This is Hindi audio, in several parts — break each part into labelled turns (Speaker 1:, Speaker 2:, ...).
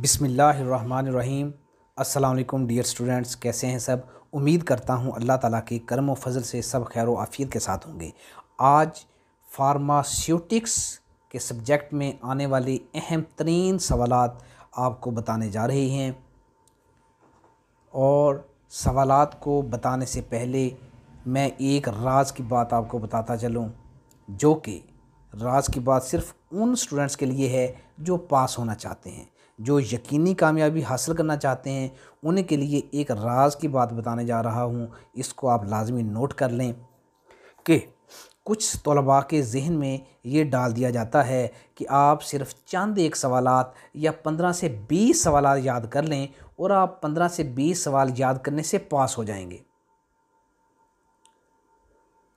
Speaker 1: बिसमीम् अल्लाम डियर स्टूडेंट्स कैसे हैं सब उम्मीद करता हूँ अल्लाह ताला के करम व फजल से सब खैर आफियत के साथ होंगे आज फार्मास्यूटिक्स के सब्जेक्ट में आने वाले अहम तरीन सवाल आपको बताने जा रहे हैं और सवाल को बताने से पहले मैं एक राज की बात आपको बताता चलूँ जो कि राज की बात सिर्फ़ उन स्टूडेंट्स के लिए है जो पास होना चाहते हैं जो यकीनी कामयाबी हासिल करना चाहते हैं उनके लिए एक राज की बात बताने जा रहा हूँ इसको आप लाजमी नोट कर लें कि कुछ तलबा के जहन में ये डाल दिया जाता है कि आप सिर्फ़ चंद एक सवाल या पंद्रह से बीस सवाल याद कर लें और आप पंद्रह से बीस सवाल याद करने से पास हो जाएंगे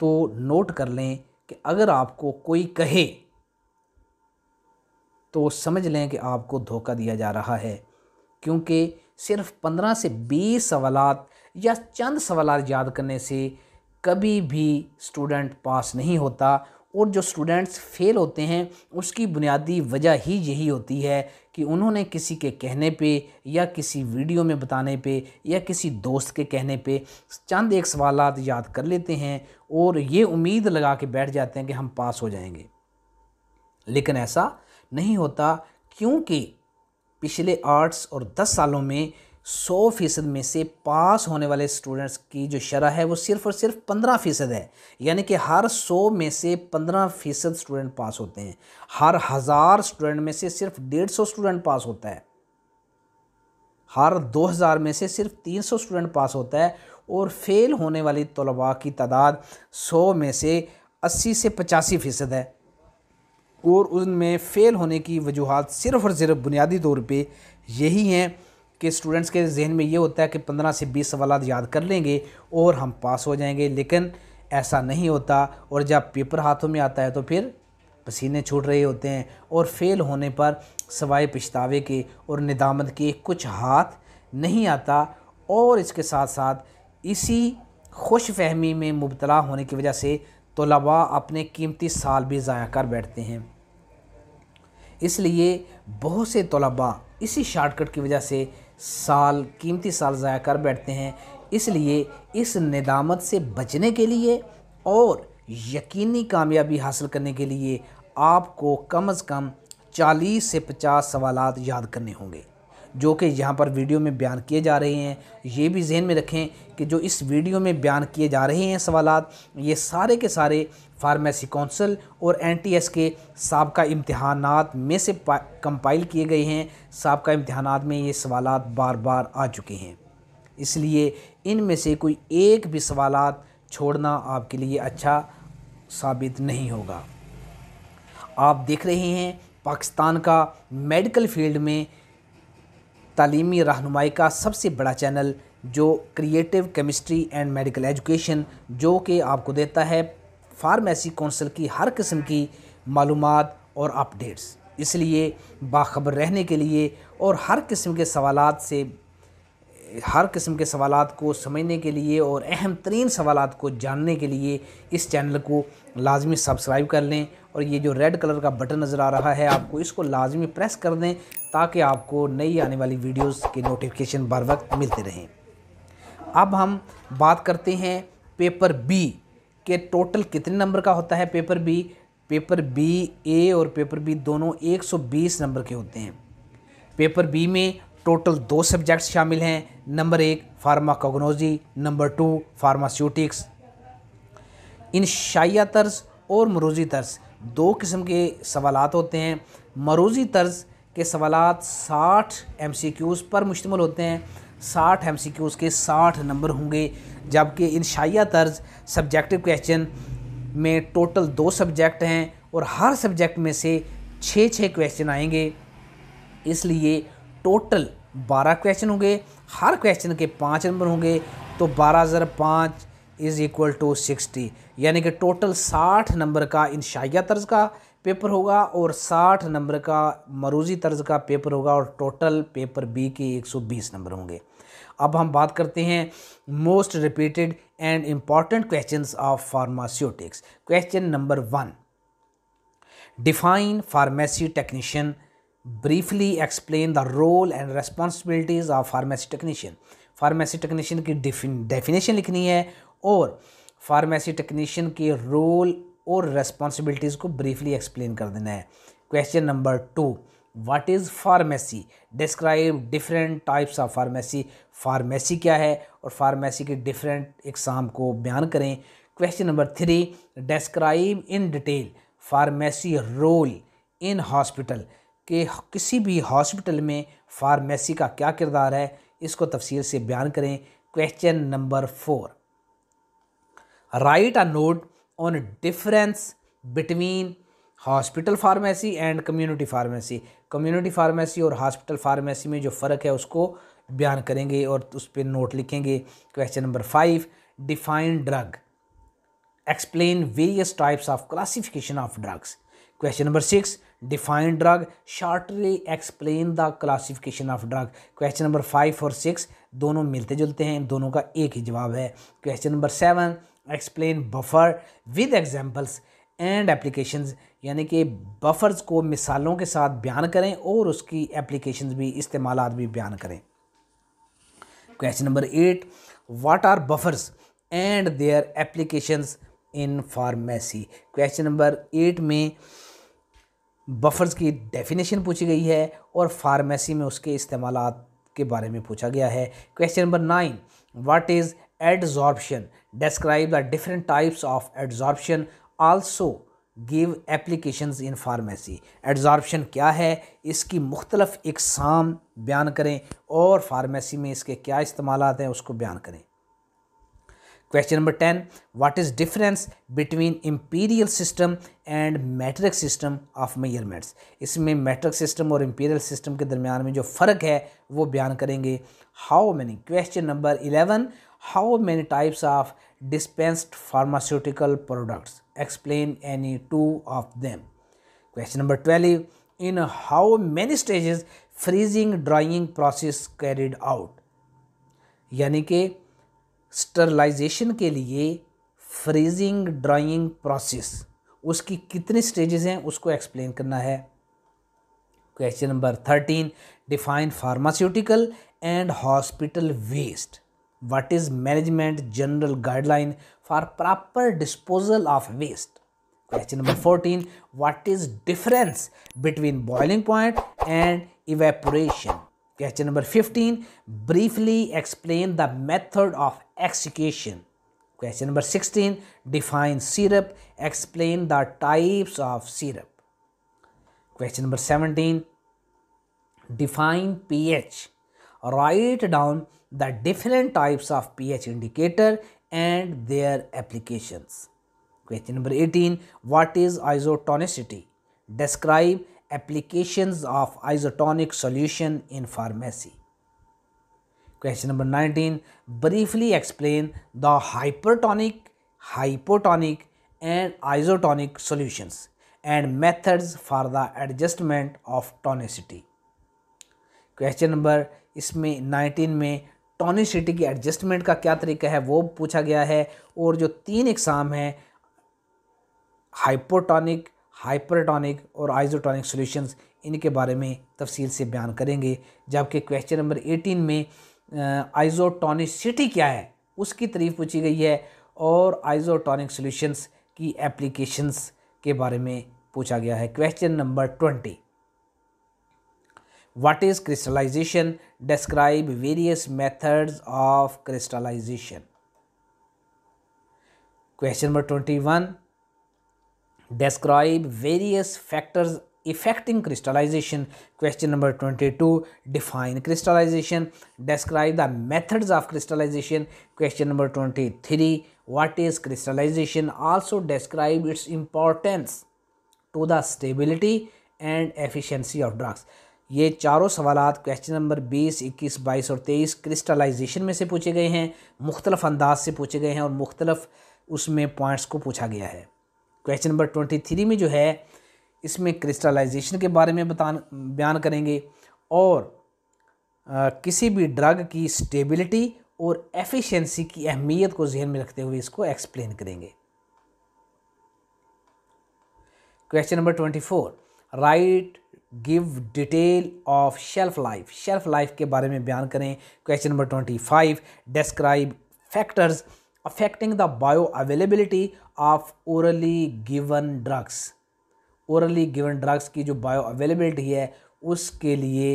Speaker 1: तो नोट कर लें कि अगर आपको कोई कहे तो वो समझ लें कि आपको धोखा दिया जा रहा है क्योंकि सिर्फ पंद्रह से बीस सवाल या चंद सवाल याद करने से कभी भी स्टूडेंट पास नहीं होता और जो स्टूडेंट्स फेल होते हैं उसकी बुनियादी वजह ही यही होती है कि उन्होंने किसी के कहने पे या किसी वीडियो में बताने पे या किसी दोस्त के कहने पे चंद एक सवाल याद कर लेते हैं और ये उम्मीद लगा के बैठ जाते हैं कि हम पास हो जाएंगे लेकिन ऐसा नहीं होता क्योंकि पिछले आर्ट्स और दस सालों में सौ फ़ीसद में से पास होने वाले स्टूडेंट्स की जो शरह है वो सिर्फ़ और सिर्फ पंद्रह फ़ीसद है यानी कि हर सौ में से पंद्रह फ़ीसद स्टूडेंट पास होते हैं हर हज़ार स्टूडेंट में से सिर्फ डेढ़ सौ स्टूडेंट पास होता है हर दो हज़ार में से सिर्फ तीन सौ स्टूडेंट पास होता है और फेल होने वाली तलबा की तादाद सौ में से अस्सी से पचासी फ़ीसद है और उनमें फ़ेल होने की वजूहत सिर्फ़ और सिर्फ बुनियादी तौर पर यही हैं कि स्टूडेंट्स के जहन में ये होता है कि पंद्रह से बीस सवाल याद कर लेंगे और हम पास हो जाएंगे लेकिन ऐसा नहीं होता और जब पेपर हाथों में आता है तो फिर पसीने छूट रहे होते हैं और फेल होने पर सवाए पछतावे के और निदामत के कुछ हाथ नहीं आता और इसके साथ साथ इसी खुश फहमी में मुबतला होने की वजह से तलबा अपने कीमती साल भी ज़ाया कर बैठते हैं इसलिए बहुत से तलबा इसी शॉर्टकट की वजह से साल कीमती साल ज़ाया कर बैठते हैं इसलिए इस निदामत से बचने के लिए और यकीनी कामयाबी हासिल करने के लिए आपको कम अज़ कम 40 से 50 सवालात याद करने होंगे जो कि यहाँ पर वीडियो में बयान किए जा रहे हैं ये भी जहन में रखें कि जो इस वीडियो में बयान किए जा रहे हैं सवाल ये सारे के सारे फार्मेसी कौंसल और एन टी एस के सबका इम्तहान में से कंपाइल किए गए हैं सबका इम्तहान में ये सवाल बार बार आ चुके हैं इसलिए इनमें से कोई एक भी सवाल छोड़ना आपके लिए अच्छा साबित नहीं होगा आप देख रहे हैं पाकिस्तान का मेडिकल फील्ड में तालीमी रहनुमाई का सबसे बड़ा चैनल जो creative chemistry and medical education जो कि आपको देता है फार्मेसी कौंसिल की हर किस्म की मालूम और अपडेट्स इसलिए बाखबर रहने के लिए और हर किस्म के सवाल से हर किस्म के सवाल को समझने के लिए और अहम तरीन सवाल को जानने के लिए इस चैनल को लाजमी सब्सक्राइब कर लें और ये जो रेड कलर का बटन नज़र आ रहा है आपको इसको लाजमी प्रेस कर दें ताकि आपको नई आने वाली वीडियोज़ के नोटिफिकेशन बर वक्त मिलते रहें अब हम बात करते हैं पेपर बी के टोटल कितने नंबर का होता है paper B paper B A और पेपर बी दोनों 120 नंबर के होते हैं पेपर बी में टोटल दो सब्जेक्ट्स शामिल हैं नंबर एक फार्माकोगनोजी नंबर टू फार्मास्यूटिक्स इन शाइया तर्ज और मरूजी तर्ज दो किस्म के सवाल होते हैं मरूजी तर्ज के सवाल साठ एम सी क्यूज़ पर मुश्तमल होते हैं साठ एम सी क्यूज़ के साठ नंबर होंगे जबकि इन शाया तर्ज सब्जेक्टिव क्वेश्चन में टोटल दो सब्जेक्ट हैं और हर सब्जेक्ट में से छः छः क्वेश्चन आएंगे इसलिए टोटल बारह क्वेश्चन होंगे हर क्वेश्चन के पाँच नंबर होंगे तो बारह हज़ार पाँच इज़ इक्वल टू सिक्सटी यानी कि टोटल साठ नंबर का इंशाइया तर्ज का पेपर होगा और साठ नंबर का मरूजी तर्ज का पेपर होगा और टोटल पेपर बी के एक सौ बीस नंबर होंगे अब हम बात करते हैं most repeated and important question of pharmaceutics question number one define pharmacy technician briefly explain the role and responsibilities of pharmacy technician pharmacy technician की डेफिनेशन लिखनी है और फार्मेसी टेक्नीशियन के रोल और रेस्पॉन्सिबिलिटीज़ को ब्रीफली एक्सप्लेन कर देना है question number two what is pharmacy describe different types of pharmacy pharmacy क्या है और फार्मेसी के डिफरेंट एग्ज़ाम को बयान करें question number three describe in detail pharmacy role in hospital के किसी भी हॉस्पिटल में फार्मेसी का क्या किरदार है इसको तफसील से बयान करें question number four write a note on difference between hospital pharmacy and community pharmacy community pharmacy और हॉस्पिटल फार्मेसी में जो फ़र्क है उसको बयान करेंगे और उस पर नोट लिखेंगे question number five define drug explain various types of classification of drugs question number six define drug shortly explain the classification of drug question number five और सिक्स दोनों मिलते जुलते हैं दोनों का एक ही जवाब है question number seven explain buffer with examples and applications यानी कि बफ़र्स को मिसालों के साथ बयान करें और उसकी एप्लीकेशंस भी इस्तेमाल भी बयान करें question number eight what are buffers and their applications in pharmacy question number eight में बफ़र्स की डेफिनेशन पूछी गई है और फार्मेसी में उसके इस्तेमाल के बारे में पूछा गया है question number nine what is adsorption describe the different types of adsorption also give applications in pharmacy adsorption क्या है इसकी मुख्तलफ़ इकसाम बयान करें और फार्मेसी में इसके क्या इस्तेमाल हैं उसको बयान करें question number ten what is difference between imperial system and metric system of measurements इसमें मैट्रिक सिस्टम और इम्पीरियल सिस्टम के दरमियान में जो फ़र्क है वो बयान करेंगे how many question number eleven how many types of dispensed pharmaceutical products explain any two of them question number 12 in how many stages freezing drying process carried out यानी कि स्टरलाइजेशन के लिए फ्रीजिंग ड्राइंग प्रोसेस उसकी कितनी स्टेजेस हैं उसको एक्सप्लेन करना है question number thirteen define pharmaceutical and hospital waste what is management general guideline for proper disposal of waste question number 14 what is difference between boiling point and evaporation question number 15 briefly explain the method of execution question number 16 define syrup explain the types of syrup question number 17 define ph write down the different types of pH indicator and their applications. Question number 18. What is isotonicity? Describe applications of isotonic solution in pharmacy. Question number 19. Briefly explain the hypertonic, hypotonic and isotonic solutions and methods for the adjustment of tonicity. Question number इसमें 19 में टॉनिसिटी की एडजस्टमेंट का क्या तरीका है वो पूछा गया है और जो तीन एग्ज़ाम हैं हाइपोटॉनिक हाइपरटॉनिक और आइजोटॉनिक सॉल्यूशंस इनके बारे में तफसील से बयान करेंगे जबकि क्वेश्चन नंबर 18 में आइजोटॉनिसिटी क्या है उसकी तरीफ़ पूछी गई है और आइजोटॉनिक सॉल्यूशंस की एप्लीकेशंस के बारे में पूछा गया है question number twenty what is crystallization describe various methods of crystallization question number 21 describe various factors affecting crystallization question number 22 define crystallization describe the methods of crystallization question number 23 what is crystallization also describe its importance to the stability and efficiency of drugs ये चारों सवाल क्वेश्चन नंबर 20, 21, 22 और 23 क्रिस्टलाइजेशन में से पूछे गए हैं मुख्तलफ अंदाज से पूछे गए हैं और मुख्तलफ उसमें पॉइंट्स को पूछा गया है क्वेश्चन नंबर ट्वेंटी थ्री में जो है इसमें क्रिस्टलाइजेशन के बारे में बता बयान करेंगे और आ, किसी भी ड्रग की स्टेबिलिटी और एफिशेंसी की अहमियत को जहन में रखते हुए इसको एक्सप्लेन करेंगे question number twenty four write give detail of shelf life shelf life के बारे में बयान करें question number twenty five describe factors affecting the bioavailability of orally given drugs orally given drugs की जो बायो अवेलेबिलिटी है उसके लिए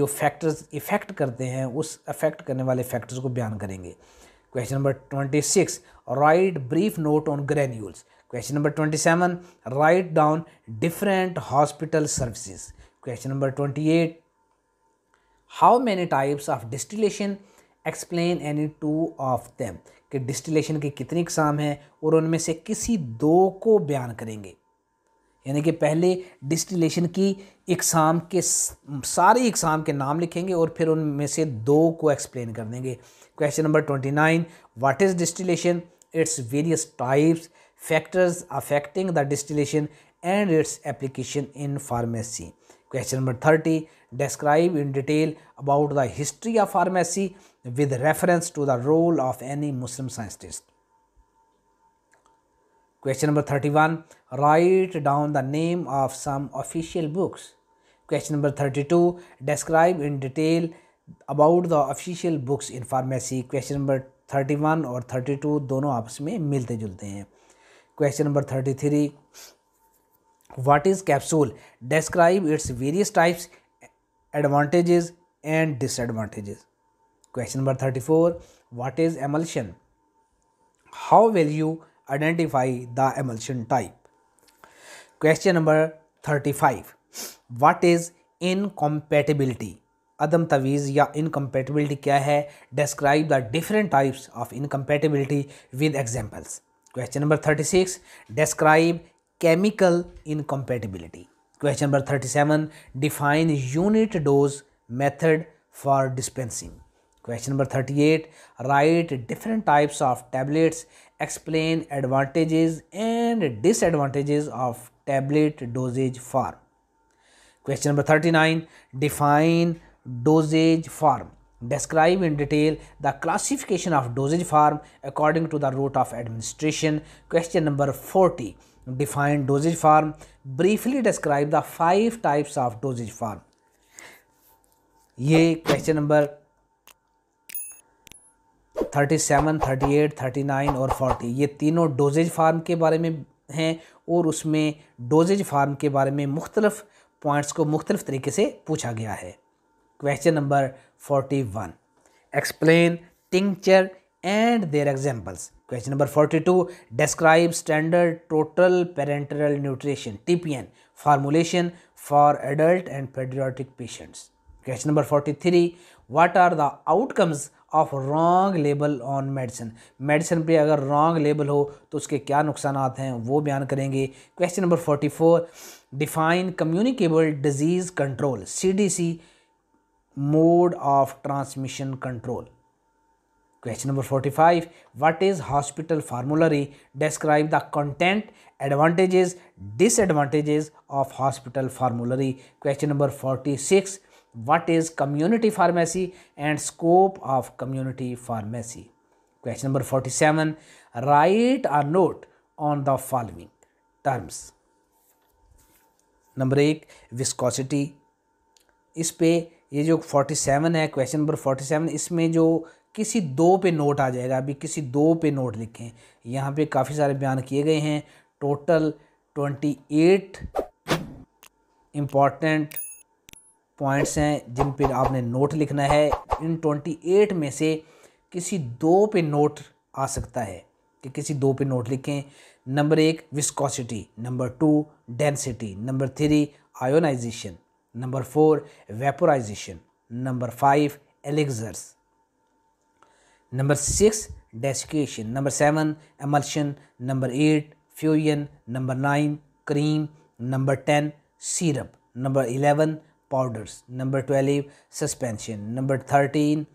Speaker 1: जो फैक्टर्स इफ़ेक्ट करते हैं उस अफेक्ट करने वाले फैक्टर्स को बयान करेंगे question number twenty six write brief note on granules question number twenty seven write down different hospital services question number twenty eight how many types of distillation explain any two of them. कि डिस्टिलेशन की कितनी इकसाम हैं और उनमें से किसी दो को बयान करेंगे यानी कि पहले डिस्टिलेशन की इकसाम के सारे इकसाम के नाम लिखेंगे और फिर उनमें से दो को एक्सप्लेन कर देंगे question number twenty nine what is distillation its various types factors affecting the distillation and its application in pharmacy question number thirty describe in detail about the history of pharmacy with reference to the role of any Muslim scientist question number thirty one write down the name of some official books question number thirty two describe in detail about the official books in pharmacy question number thirty one और थर्टी टू दोनों आपस में मिलते जुलते हैं question number thirty three what is capsule describe its various types advantages and disadvantages question number 34 what is emulsion how will you identify the emulsion type question number 35 what is incompatibility अदम तवीज़ या इनकम्पेटिबिलिटी क्या है describe the different types of incompatibility with examples question number thirty six describe chemical incompatibility. Question number 37 define unit dose method for dispensing. Question number 38 write different types of tablets, explain advantages and disadvantages of tablet dosage form. Question number 39 define dosage form. Describe in detail the classification of dosage form according to the route of administration. Question number 40 defined dosage form briefly describe the five types of dosage form ये क्वेश्चन नंबर 37, 38, 39 और 40 ये तीनों डोजेज फार्म के बारे में हैं और उसमें डोजेज फार्म के बारे में मुख्तलफ़ पॉइंट्स को मुख्तलिफ तरीके से पूछा गया है question number 41 explain tincture and their examples question number forty two describe standard total parenteral nutrition T P N formulation for adult and paediatric patients question number forty three what are the outcomes of wrong label on medicine medicine पर अगर रॉन्ग लेबल हो तो उसके क्या नुकसान हैं वो बयान करेंगे question number forty four define communicable disease control C D C mode of transmission control Question number 45. What is hospital formulary? Describe the content, advantages, disadvantages of hospital formulary. Question number 46. What is community pharmacy and scope of community pharmacy? Question number 47. Write a note on the following terms. Number 8. viscosity. इस पे ये जो 47 है क्वेश्चन नंबर 47 इसमें जो किसी दो पे नोट आ जाएगा अभी किसी दो पे नोट लिखें यहाँ पे काफ़ी सारे बयान किए गए हैं total twenty eight important points हैं जिन पे आपने नोट लिखना है इन ट्वेंटी एट में से किसी दो पे नोट आ सकता है कि किसी दो पे नोट लिखें नंबर एक viscosity number two density number three ionisation number four vaporisation number five elixirs number 6 desiccation number 7 emulsion number 8 fusion number 9 cream number 10 syrup number 11 powders number 12 suspension number 13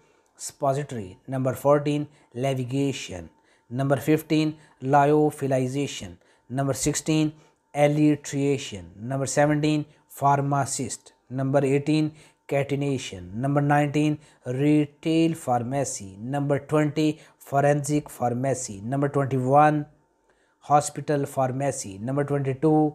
Speaker 1: suppository number 14 lavigation number 15 lyophilization number 16 eletreation number 17 pharmacist number 18 catenation. Number 19, retail pharmacy. Number 20, forensic pharmacy. Number 21, hospital pharmacy. Number 22,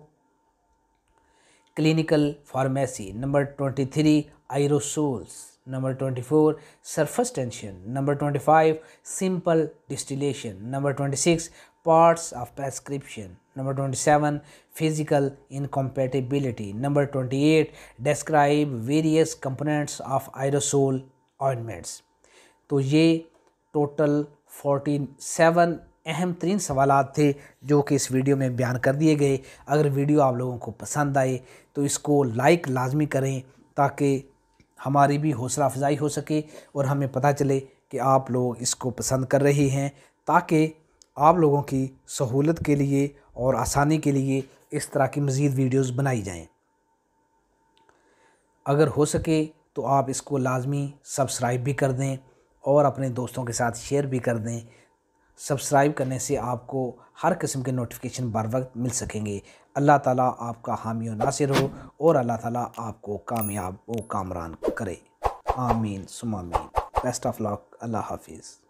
Speaker 1: clinical pharmacy. Number 23, aerosols. Number 24, surface tension. Number 25, simple distillation. Number 26, parts of prescription. Number 27 physical incompatibility. Number 28 describe various components of aerosol ointments. तो ये टोटल 47 अहम तरीन सवाल थे जो कि इस वीडियो में बयान कर दिए गए अगर वीडियो आप लोगों को पसंद आए तो इसको लाइक लाजमी करें ताकि हमारी भी हौसला अफजाई हो सके और हमें पता चले कि आप लोग इसको पसंद कर रहे हैं ताकि आप लोगों की सहूलत के लिए और आसानी के लिए इस तरह की मज़ीद वीडियोस बनाई जाएं अगर हो सके तो आप इसको लाजमी सब्सक्राइब भी कर दें और अपने दोस्तों के साथ शेयर भी कर दें सब्सक्राइब करने से आपको हर किस्म के नोटिफिकेशन बर वक्त मिल सकेंगे अल्लाह ताला आपका हामी नासिर हो और अल्लाह ताला आपको कामयाब व कामरान करे आमीन सुमामीन बेस्ट ऑफ लॉक अल्लाह हाफिज़